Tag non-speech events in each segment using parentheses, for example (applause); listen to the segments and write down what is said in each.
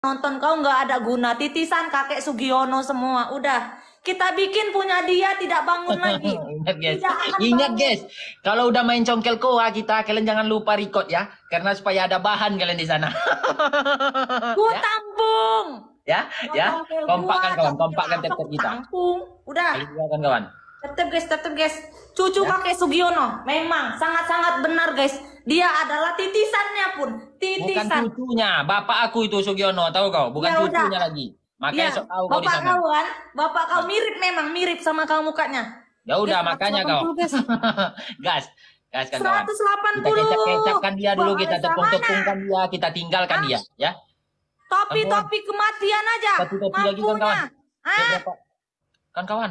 nonton kau nggak ada guna titisan kakek Sugiono semua udah kita bikin punya dia tidak bangun lagi (laughs) ingat guys ingat guys kalau udah main congkel koa kita kalian jangan lupa record ya karena supaya ada bahan kalian di sana ku (laughs) ya? tampung ya ya kompakkan kawan kompakkan tetap kita tampung udah kawan kawan tetep guys, tetep guys. Cucu ya. kakek Sugiono memang sangat-sangat benar guys. Dia adalah titisannya pun. Titisan. Bukan cucunya, bapak aku itu Sugiono, tahu kau? Bukan ya, cucunya udah. lagi. Makanya ya. sok tahu bapak kau di Kau kan, bapak kau ya. mirip memang mirip sama kau mukanya. Ya udah, makanya kau. Guys. (laughs) gas. Gas kan 180. Kita kecap-kecapkan dia dulu, kita tepung-tepungkan dia, kita tinggalkan dia, ya. Topi-topi kematian aja. Topi-topi lagi kan kawan. Ah. Kan kawan.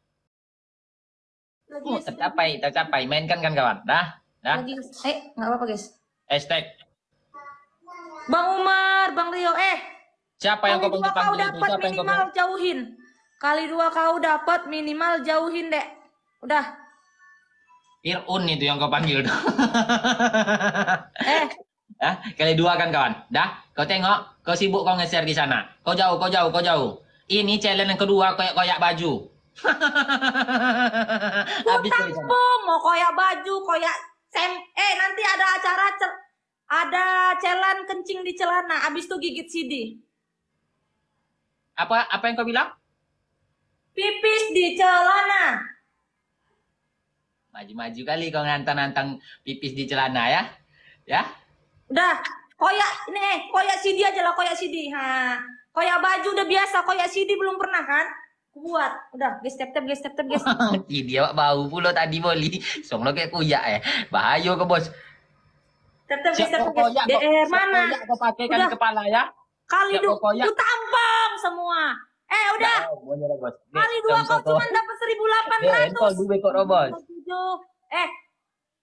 Oh, tercapai, tercapai. Mainkan kan kawan. Dah, dah. Lagi, eh, nggak apa-apa guys. Hashtag. Bang Umar, Bang Rio, eh. Siapa yang kau panggil? Kau dapat minimal jauhin. Kali dua kau dapat minimal jauhin dek. Udah. irun itu yang kau panggil. (laughs) eh. Dah, kali dua kan kawan. Dah, kau tengok, kau sibuk kau nge-share di sana. Kau jauh, kau jauh, kau jauh. Ini challenge yang kedua koyak-koyak baju. Habis (laughs) pun mau koyak baju, koyak sem eh nanti ada acara cel ada celan kencing di celana, abis itu gigit CD. Apa apa yang kau bilang? Pipis di celana. Maju-maju kali kau nantang-nantang pipis di celana ya. Ya. Udah, koyak nih, eh, koyak CD aja lah koyak sidi. Ha. Koyak baju udah biasa, koyak CD belum pernah kan? kuat udah guys step step guys step step guys dia (laughs) bau pula tadi boli song lo kayak kuyak eh, bahaya ke bos step step guys step tap DR mana kau pakai kan kepala ya kali dua lu tampang semua eh udah kali dua kau cuma dapat seribu delapan ratus eh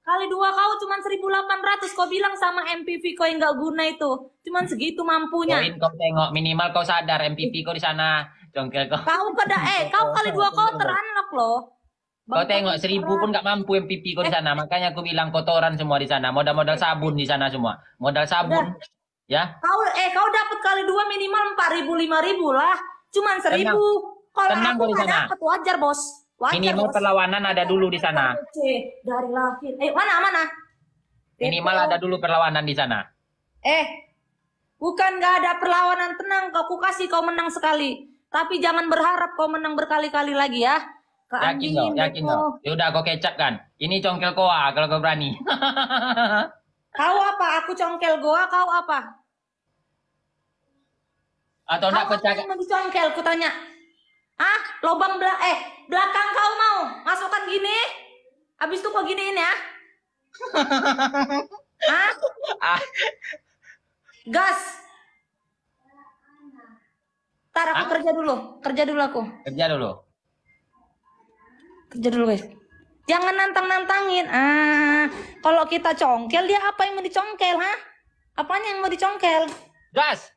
kali dua kau cuma seribu delapan ratus, kau bilang sama MPV kau yang nggak guna itu cuman segitu mampunya kau tengok minimal kau sadar MPV kau di sana Congkel eh, kau. Kau kada eh kau kali dua kau teranlok loh. kau tengok seribu pun gak mampu MPP kau di sana. Makanya aku bilang kotoran semua di sana. Modal-modal sabun di sana semua. Modal sabun. Ya. Kau eh kau dapat kali dua minimal empat ribu lima ribu lah. Cuman seribu. Kalau aku sana. dapat wajar bos. Wajar, minimal perlawanan ada dulu di sana. Dari lahir. Eh mana mana? Minimal ada dulu perlawanan di sana. Eh, bukan gak ada perlawanan tenang. Kau kasih kau menang sekali. Tapi jangan berharap kau menang berkali-kali lagi ya. Ke yakin dong. yakin dong. Ya udah kau kecap kan. Ini congkel koa kalau kau berani. (laughs) kau apa? Aku congkel goa, kau apa? Atau enggak kau Aku Mau congkel. ku tanya. Ah, lubang bela eh belakang kau mau masukkan gini? Habis itu kau giniin ya? (laughs) Hah? Ah. Gas. Tar, aku Hah? kerja dulu. Kerja dulu aku. Kerja dulu. Kerja dulu, guys. Jangan nantang-nantangin. Ah, kalau kita congkel, dia apa yang mau dicongkel, ha? Apanya yang mau dicongkel? Gas.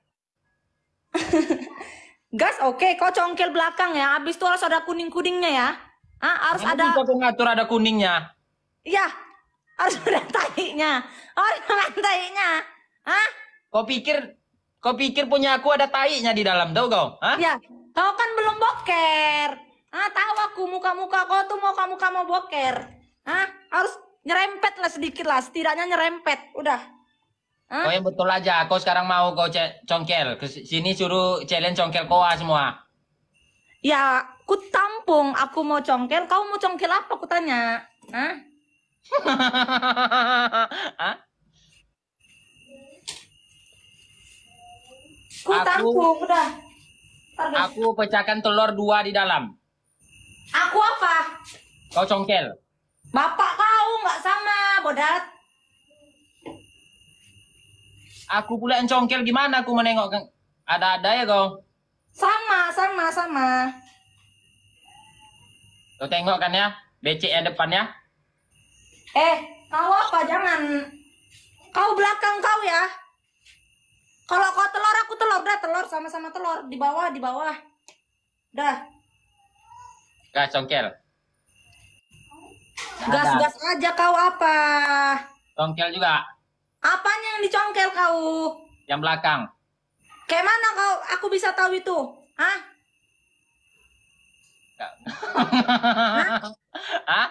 (laughs) Gas, oke. Okay. Kau congkel belakang ya. Abis itu harus ada kuning-kuningnya ya. Ah, harus Kamu ada. Aku ngatur ada kuningnya. Iya, harus ada (laughs) tahinya. Harus ada tahinya. Hah? Kau pikir Kau pikir punya aku ada taiknya di dalam, tau kau? Hah? Ya, kau kan belum boker. Ah, tahu aku muka-muka kau tuh mau kamu kamu boker. Ah, harus nyerempet lah sedikit lah, setidaknya nyerempet. Udah. Hah? Kau oh, yang betul aja, kau sekarang mau kau congkel. Ke sini suruh challenge congkel kau semua. Ya, ku tampung, aku mau congkel, kau mau congkel apa? Kutanya. tanya. Ah? Hah? (laughs) Aku, udah. Aku pecahkan telur dua di dalam. Aku apa? Kau congkel. Bapak kau nggak sama, bodat. Aku pula yang congkel gimana aku menengok ada-ada ya kau? Sama, sama, sama. Kau tengok kan ya, becek yang depan ya. Eh, kau apa? Jangan. Kau belakang kau ya. Kalau kau telur aku telur dah telur sama-sama telur di bawah di bawah. Dah. Gas congkel. Gas-gas aja kau apa? Congkel juga. Apanya yang dicongkel kau? Yang belakang. Kayak mana kau? Aku bisa tahu itu. Hah? (laughs) Hah? Hah?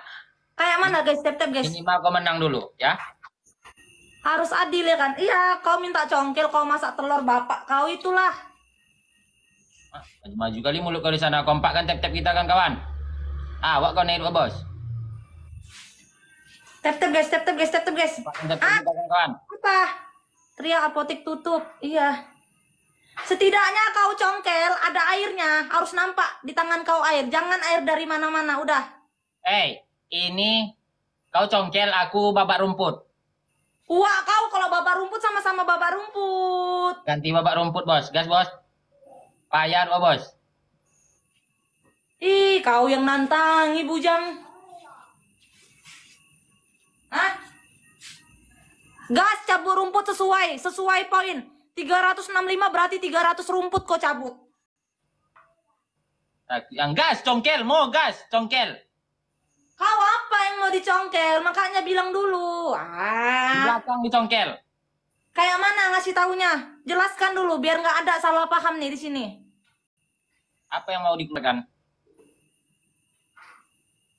Kayak mana guys? Step-step guys. Minimal kau menang dulu ya harus adil ya kan iya kau minta congkel kau masak telur bapak kau itulah ah, maju kali mulut kau di sana kompak kan tap-tap kita kan kawan ah, awak ah, kau naik bos tap-tap guys tap-tap guys tap-tap guys tap -tap ah, kawan. apa teriak apotik tutup iya setidaknya kau congkel ada airnya harus nampak di tangan kau air jangan air dari mana-mana udah eh hey, ini kau congkel aku babak rumput Wah kau kalau babak rumput sama-sama babak rumput. Ganti babak rumput bos, gas bos. Payar oh, bos. Ih kau yang nantang ibu jam. Hah? Gas cabut rumput sesuai, sesuai poin. 365 berarti 300 rumput kau cabut. Yang gas, congkel, mau gas, congkel. Kau apa yang mau dicongkel? Makanya bilang dulu. Ah. Di belakang dicongkel. Kayak mana ngasih tahunya? Jelaskan dulu biar nggak ada salah paham nih di sini. Apa yang mau digunakan?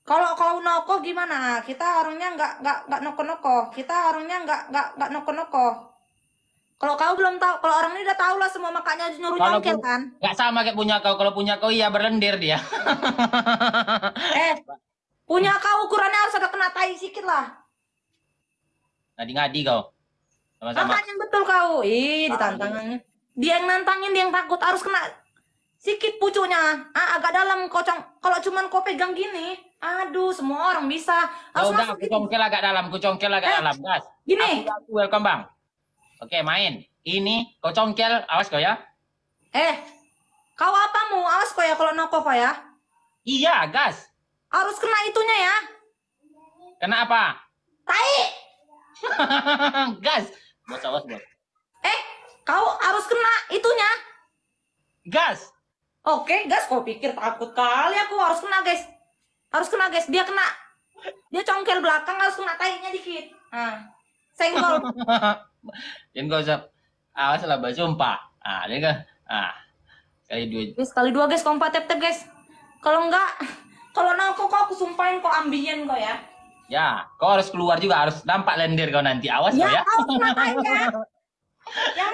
Kalau kau noko gimana? Kita orangnya nggak nggak nggak noko noko. Kita orangnya nggak nggak nggak noko noko. Kalau kau belum tahu, kalau orang ini udah tahu lah semua makanya nyuruh kalau nyongkel kan? Gak sama kayak punya kau. Kalau punya kau iya berlendir dia. eh, (laughs) Punya kau ukurannya harus agak kena tai sikit lah. Ngadi-ngadi kau. Sama-sama. betul kau. Ih, ditantangannya. Ah, dia yang nantangin, dia yang takut. Harus kena sikit pucuknya. Ah, agak dalam kocong. Kalau cuman kau pegang gini, aduh, semua orang bisa. Harus oh, udah, aku congkel agak dalam, aku congkel agak eh, dalam, gas. Gini. Aku, aku welcome, Bang. Oke, main. Ini kau congkel, awas kau ya. Eh, kau apa mau Awas kau ya kalau nokov ya. Iya, gas. Harus kena itunya ya. Kena apa? Tai. (laughs) Gas. Bos awas, Bos. Eh, kau harus kena itunya. Gas. Oke, gas. Kau pikir takut kali aku harus kena, guys. Harus kena, guys. Dia kena. Dia congkel belakang harus kena tainya dikit. Nah, senggol. Jangan gak usah. Awas lah, baju empat. Ah, dia Ah, kali dua. Guys, kali dua, guys. Kompa tap-tap, guys. Kalau enggak, kalau nak kok aku sumpahin kok ambien kok ya. Ya, kau harus keluar juga harus nampak lendir kau nanti awas ya. Kau ya, awas makanya. ya.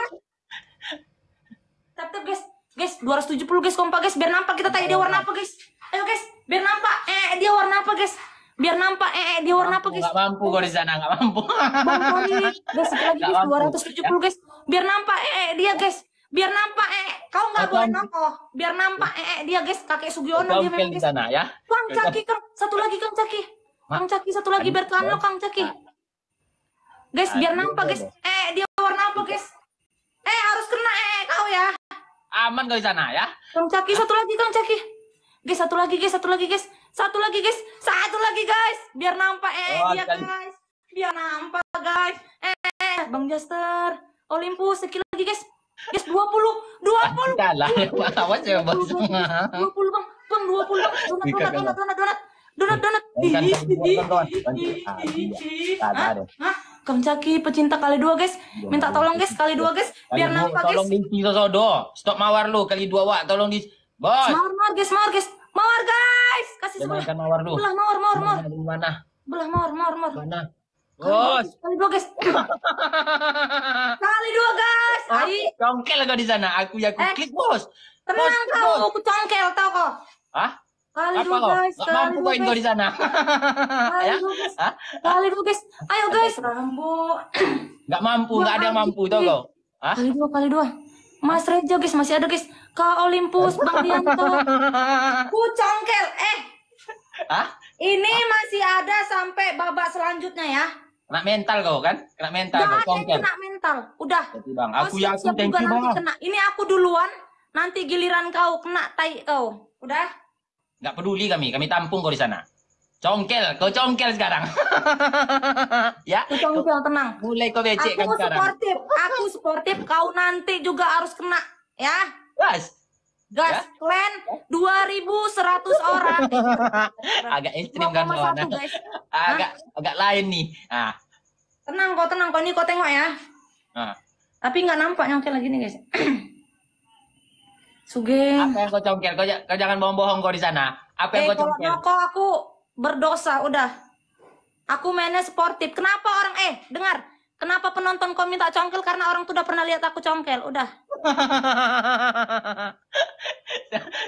ya guys, guys 270 guys kompak guys biar nampak kita tanya dia warna apa guys. Ayo guys, biar nampak eh, eh dia warna apa guys biar nampak eh, eh dia warna mampu, apa guys gak mampu kau di sana gak mampu mampu nih guys lagi guys 270 ya. guys biar nampak eh, eh dia guys biar nampak eh, eh Kau nggak boleh nongkoh, biar nampak ee eh, -e. Eh, dia guys kakek Sugiono dia memang di sana ya. Kang Caki, Kang satu lagi Kang Caki. Kang Caki satu lagi biar kan lo Kang Caki. Guys, biar nampak guys. Eh, dia warna apa guys? Eh, harus kena eh, eh kau ya. Aman kau di sana ya. Kang Caki satu lagi Kang Caki. Guys, satu lagi guys, satu lagi guys. Satu lagi guys, satu lagi guys. Biar nampak eh oh, dia guys. Biar nampak guys. Eh, Bang Jaster, Olympus sekilo Yes, 20. 20. Enggak lah, bang siapa bos semua. 20, Bang. Bang, 20, Bang. Donat, donat, donat, donat. Donat, donat. Hah? Kang Caki pecinta kali dua guys, iya, minta tolong iya. guys kali dua guys, biar nampak guys. Tolong di sosodo, stop mawar lu kali dua wak, tolong di bos. Mawar mawar guys, mawar guys, mawar guys, kasih sebelah. mawar lu. Belah mawar mawar mawar. Mana? Belah mawar mawar mawar. Mana? Bos. Kali dua guys. (laughs) Kali dua guys. Ayo. Congkel kau di sana. Aku ya aku eh, klik bos. Tenang bos, kau. Bos. Aku congkel tau kau. Hah? Kali dua guys. mampu kau kau di sana. Kali dua guys. Kali dua guys. Ayo guys. Rambu. (clears throat) Gak mampu. Gak ada yang mampu tau kau. Hah? Kali dua kali dua. Mas Rejo guys masih ada guys. Kak Olympus, (laughs) Bang Dianto. Ku congkel. Eh. Hah? Ini masih ada sampai babak selanjutnya ya. Kena mental kau kan? Kena mental kau. kau. Kongker. Kena mental. Udah. Jadi bang, aku oh, aku thank you Kena. Ini aku duluan, nanti giliran kau kena tai kau. Udah? Gak peduli kami, kami tampung kau di sana. Congkel, kau congkel sekarang. (laughs) ya. kau congkel tenang. Mulai kau becek aku kan sekarang. Aku sportif, aku sportif, kau nanti juga harus kena, ya. Bas, Guys, ya? clan 2100 ya. orang. (laughs) agak ekstrim kan kawan. (laughs) Ah, agak Hah? agak lain nih. Ah. Tenang kok, tenang kok. Ini kau tengok ya. Ah. Tapi nggak nampak nyongkel lagi nih, guys. (clears throat) Sugeng. Apa yang kau congkel? Kau, kau jangan bohong-bohong kau di sana. Apa yang eh, kau congkel? Kalau kau aku berdosa, udah. Aku mainnya sportif. Kenapa orang eh dengar? Kenapa penonton kau minta congkel? Karena orang tuh udah pernah lihat aku congkel, udah. (laughs)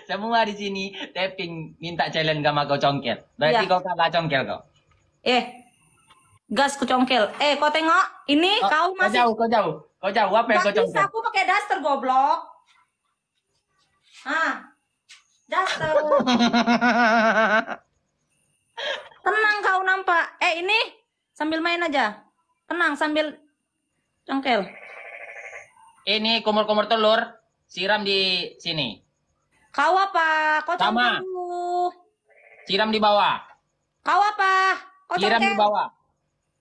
Semua di sini tapping minta challenge sama kau congkel. Berarti ya. kau kalah congkel kau. Eh, gas ku congkel. Eh, kau tengok ini oh, kau masih. Kau jauh, kau jauh, kau jauh. Apa yang kau congkel? Bisa aku pakai daster goblok. Ah, daster. (laughs) Tenang kau nampak. Eh ini sambil main aja. Tenang sambil congkel. Ini kumur-kumur telur siram di sini. Kau apa? Kau Sama. Siram di bawah. Kau apa? Kau Siram di bawah.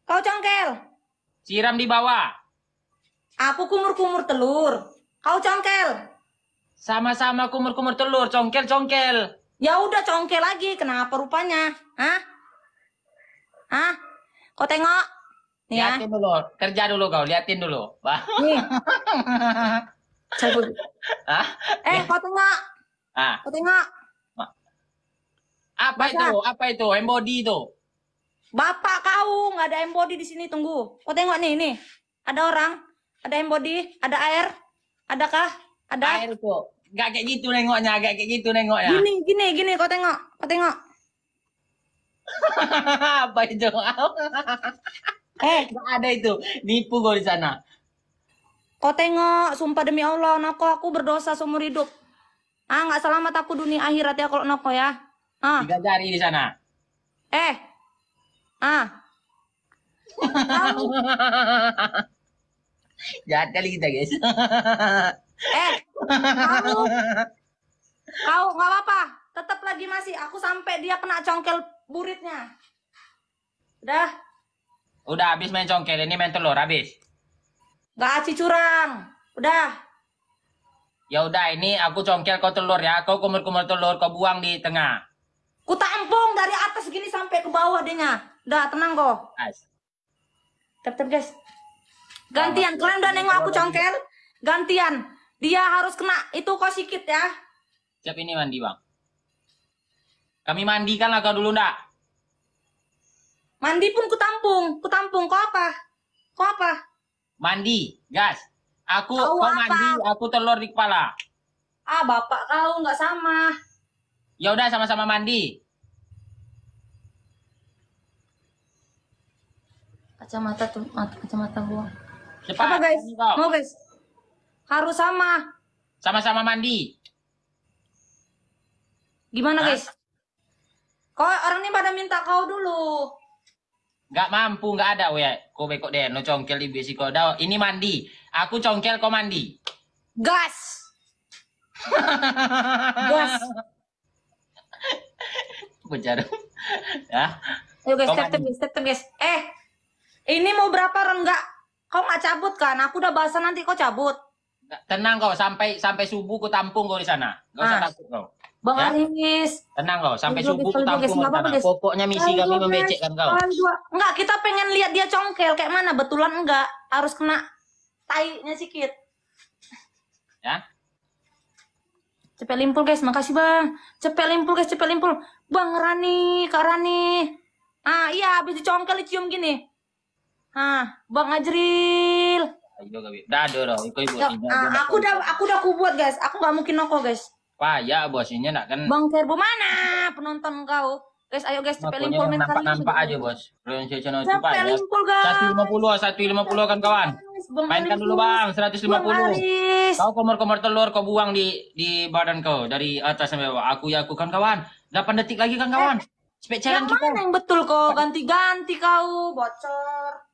Kau congkel. Siram di bawah. Aku kumur-kumur telur. Kau congkel. Sama-sama kumur-kumur telur, congkel-congkel. Ya udah congkel lagi, kenapa rupanya? Hah? Hah? Kau tengok. Nih, ya. liatin ya. dulu, kerja dulu kau, liatin dulu. Nih. (laughs) Hah? Eh, kau tengok. Ah. Kau tengok. Apa itu? Apa itu? Embody itu? Bapak kau nggak ada embody di sini. Tunggu. Kau tengok nih, nih. Ada orang, ada embody, ada air, adakah? Ada air kok. Gak kayak gitu nengoknya, gak kayak gitu nengoknya. Gini, gini, gini. Kau tengok, kau tengok. (laughs) apa itu? (laughs) eh, gak ada itu. Nipu kau di sana. Kau tengok, sumpah demi Allah, nako aku berdosa seumur hidup. Ah, nggak selamat aku dunia akhirat ya kalau noko ya. Ah. jari di sana. Eh. Ah. (laughs) Jahat kali kita, guys. (laughs) eh. Kau nggak apa-apa. Tetap lagi masih. Aku sampai dia kena congkel buritnya. Udah. Udah habis main congkel. Ini main telur habis. Gak aci curang. Udah. Ya udah ini aku congkel kau telur ya. Kau kumur-kumur telur kau buang di tengah. Ku tampung dari atas gini sampai ke bawah dehnya. Udah tenang kok. Nice. Tep tep guys. Gantian nah, kalian udah nengok aku congkel. Gantian. Dia harus kena itu kau sikit ya. Siap ini mandi bang. Kami mandikan lah kau dulu ndak. Mandi pun ku tampung, ku tampung. Kau apa? Kau apa? Mandi, gas. Aku kau, kau mandi, aku telur di kepala. Ah, bapak kau nggak sama. Ya udah sama-sama mandi. Kacamata tuh, kacamata gua. Cepat. Apa guys? Mau guys? Harus sama. Sama-sama mandi. Gimana nah. guys? Kau orang ini pada minta kau dulu. Nggak mampu, nggak ada we. Kau bekok deh, no congkel ibu si kau dah. Ini mandi. Aku congkel kau mandi. Gas. Gas. Bicara. (laughs) ya. Yo guys, step guys, step guys. Eh, ini mau berapa renggak? Kau nggak cabut kan? Aku udah bahasa nanti kau cabut. Tenang kau, sampai sampai subuh ku tampung kau di sana. Gak usah ah. takut kau. Bang ya? Aris. Tenang kau, sampai subuh kita tampung Pokoknya misi kami membecekkan kau. Enggak, kita pengen lihat dia congkel kayak mana. Betulan enggak, harus kena tainya sedikit. Ya. Cepet limpul guys, makasih bang. Cepet limpul guys, cepet limpul. Bang Rani, Kak Rani. Ah iya, habis dicongkel dicium gini. Ah, Bang Ajril. Ayo, Gabi. Dah, dong. Ya, ah, aku udah, aku udah kubuat guys. Aku nggak mungkin noko guys. Wah iya, bos ini nak kan. Bang Ferbo mana penonton kau? Guys, ayo guys, cepet limpul nampak, nampak aja bos. Belum sih channel cepat. Cepet limpul guys. Satu lima puluh, satu lima puluh kan kawan. Mainkan dulu bang, seratus lima puluh. Kau komor-komor telur kau buang di di badan kau dari atas sampai bawah. Aku ya aku kan kawan. 8 detik lagi kan kawan. Cepet eh, challenge kita. Yang betul kau ganti-ganti kau bocor.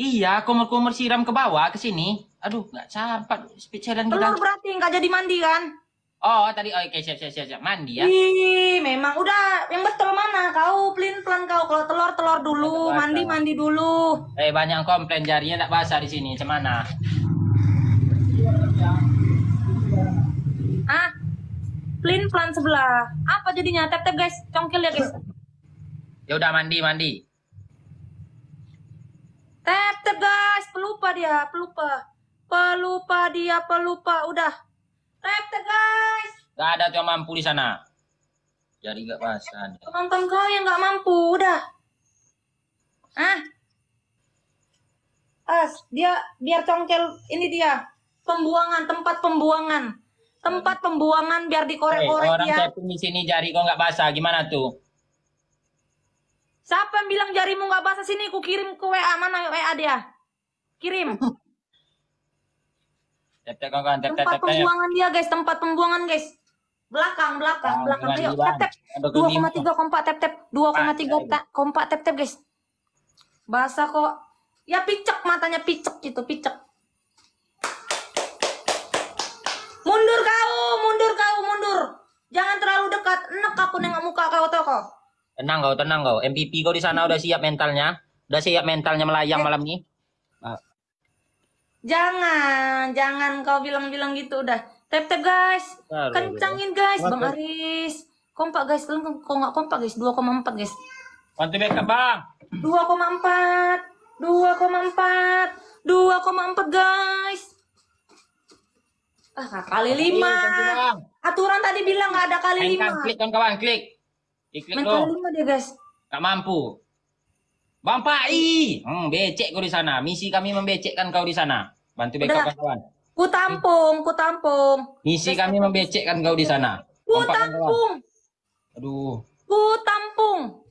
Iya, komor-komor siram ke bawah ke sini. Aduh, nggak sempat speed challenge. Telur berarti nggak jadi mandi kan? Oh, tadi oh, oke okay, siap siap siap siap mandi ya. Ih, memang udah yang betul mana kau pelin pelan kau kalau telur telur dulu telur, mandi telur. mandi dulu. Eh banyak komplain jarinya tak basah di sini cemana? Ah, pelin pelan sebelah. Apa jadinya tap tap guys, congkel ya guys. Ya udah mandi mandi. Tap tap guys, pelupa dia pelupa pelupa dia pelupa udah Repte guys. Gak ada tuh yang mampu di sana. Jadi gak pasan. Nonton kau yang gak mampu udah. Ah. As, dia biar congkel ini dia. Pembuangan, tempat pembuangan. Tempat pembuangan biar dikorek-korek hey, eh, orang dia. Orang di sini jari kau nggak basah, gimana tuh? Siapa yang bilang jarimu nggak basah sini? Ku kirim ke WA mana WA dia? Kirim. (laughs) kawan kawan. tempat pembuangan dia guys, tempat pembuangan guys. Belakang, belakang, belakang. Ayo, tap-tap. 2,3 kompak tap-tap. 2,3 kompak tap-tap guys. bahasa kok. Ya picek matanya picek gitu, picek. Mundur kau, mundur kau, mundur. Jangan terlalu dekat. enek aku nengok muka kau tuh kau. Tenang kau, tenang kau. MPP kau di sana udah siap mentalnya. Udah siap mentalnya melayang eh. malam ini. Nah. Jangan, jangan kau bilang-bilang gitu udah. Tap-tap guys. Baru, nah, Kencangin guys, Bang Aris. Kompak guys, kalian kok nggak kompak guys? 2,4 guys. Bantu backup, Bang. 2,4. 2,4. 2,4 guys. Ah, kali 5. Aturan tadi bilang nggak ada kali 5. Kan, klik, kawan, klik. Klik, dong. kali 5 deh, guys. Enggak mampu. Bang Pai. Hmm, becek kau di sana. Misi kami membecekkan kau di sana. Bantu backup kawan. Ku tampung, ku tampung. Misi kami membecekkan kau di sana. Ku tampung. Aduh. Ku tampung.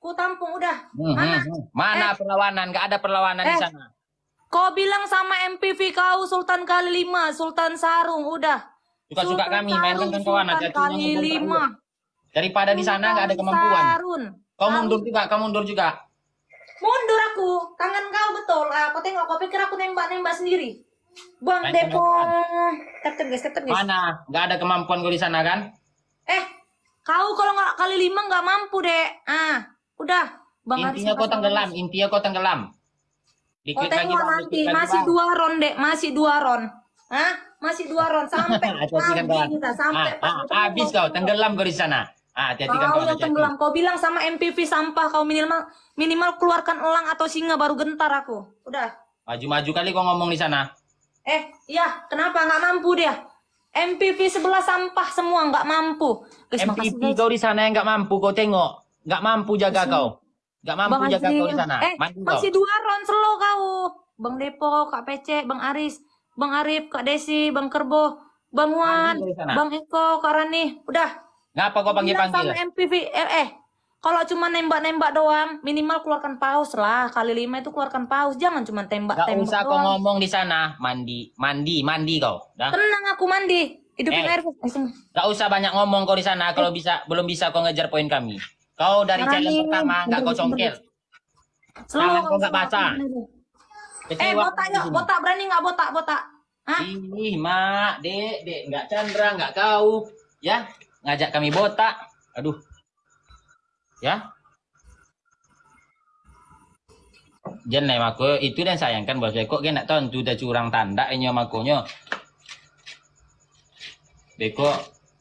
Ku tampung udah. Hmm, hmm mana? Hmm, mana eh. perlawanan? Gak ada perlawanan eh. di sana. Kau bilang sama MPV kau Sultan kali lima, Sultan Sarung, udah. Suka-suka kami mainkan kawan aja kali lima. Daripada di sana gak ada kemampuan. Sarun. Kau mundur juga, kau mundur juga mundur aku tangan kau betul aku ah, tengok kau pikir aku nembak nembak sendiri bang Tanya depo tetep guys tetep guys mana nggak ada kemampuan gue di sana kan eh kau kalau nggak kali lima nggak mampu deh ah udah bang intinya kau tenggelam guys. intinya kau tenggelam Dikit oh, tengok lagi, nanti masih dua round dek masih dua round ah Masih dua round (laughs) sampai habis kita sampai ah, ah habis kau tenggelam gue di sana. Ah, hati-hati kan kalau yang tenggelam. Kau bilang sama MPV sampah kau minimal minimal keluarkan elang atau singa baru gentar aku. Udah. Maju-maju kali kau ngomong di sana. Eh, iya, kenapa nggak mampu dia? MPV sebelah sampah semua nggak mampu. Guys, MPV kau di sana yang nggak mampu, kau tengok. Nggak mampu jaga kau. Nggak mampu Bang jaga Aziz. kau di sana. Eh, Maju masih kau. dua round slow kau. Bang Depo, Kak Pece, Bang Aris, Bang Arif, Kak Desi, Bang Kerbo, Bang Wan, Bang Eko, Kak Rani. Udah, Ngapa kau panggil-panggil? Sama MPV eh, eh kalau cuma nembak-nembak doang, minimal keluarkan paus lah. Kali lima itu keluarkan paus, jangan cuma tembak-tembak doang. Gak usah kau ngomong di sana, mandi, mandi, mandi kau. Nah. Tenang aku mandi, hidupin eh, air. Eh, Gak usah banyak ngomong kau di sana, eh. kalau bisa belum bisa kau ngejar poin kami. Kau dari challenge pertama nggak kau congkel. Selalu kau nggak baca. Eh botak yuk, botak berani nggak botak botak? Hah? Ih mak, dek, dek nggak Chandra, nggak kau, ya? ngajak kami botak. Aduh. Ya. Jen nih mako itu dan sayangkan bos beko kan nak tahu sudah curang tanda ini makonyo. Beko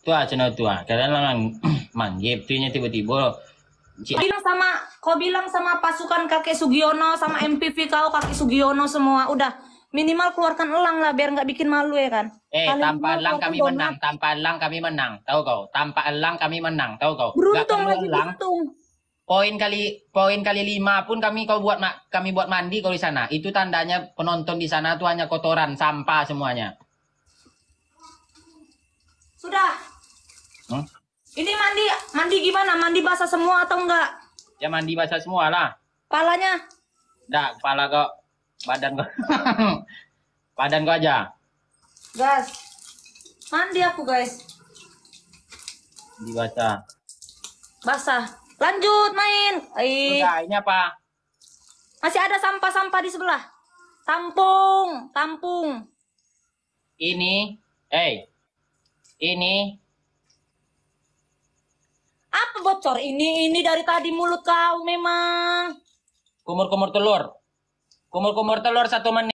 tua no tua. Ah. Kalian lang (clears throat) manggil tuhnya tiba-tiba Cik. bilang sama, kau bilang sama pasukan kakek Sugiono sama MPV kau kakek Sugiono semua udah minimal keluarkan elang lah biar nggak bikin malu ya kan. Eh, tanpa elang kami donat. menang, tanpa elang kami menang, tahu kau? Tanpa elang kami menang, tahu kau? Beruntung lagi elang. beruntung. Poin kali poin kali lima pun kami kau buat kami buat mandi kau di sana. Itu tandanya penonton di sana tuh hanya kotoran, sampah semuanya. Sudah. Hmm? Ini mandi mandi gimana? Mandi basah semua atau enggak? Ya mandi basah semua lah. Palanya? Enggak, kepala kok Badan gua. Badan gua aja. Gas. Mandi aku, guys. Dibaca. Basah. Lanjut main. Udah, ini apa? Masih ada sampah-sampah di sebelah. Tampung, tampung. Ini, eh. Hey. Ini apa bocor ini ini dari tadi mulut kau memang kumur kumur telur kumur-kumur telur satu menit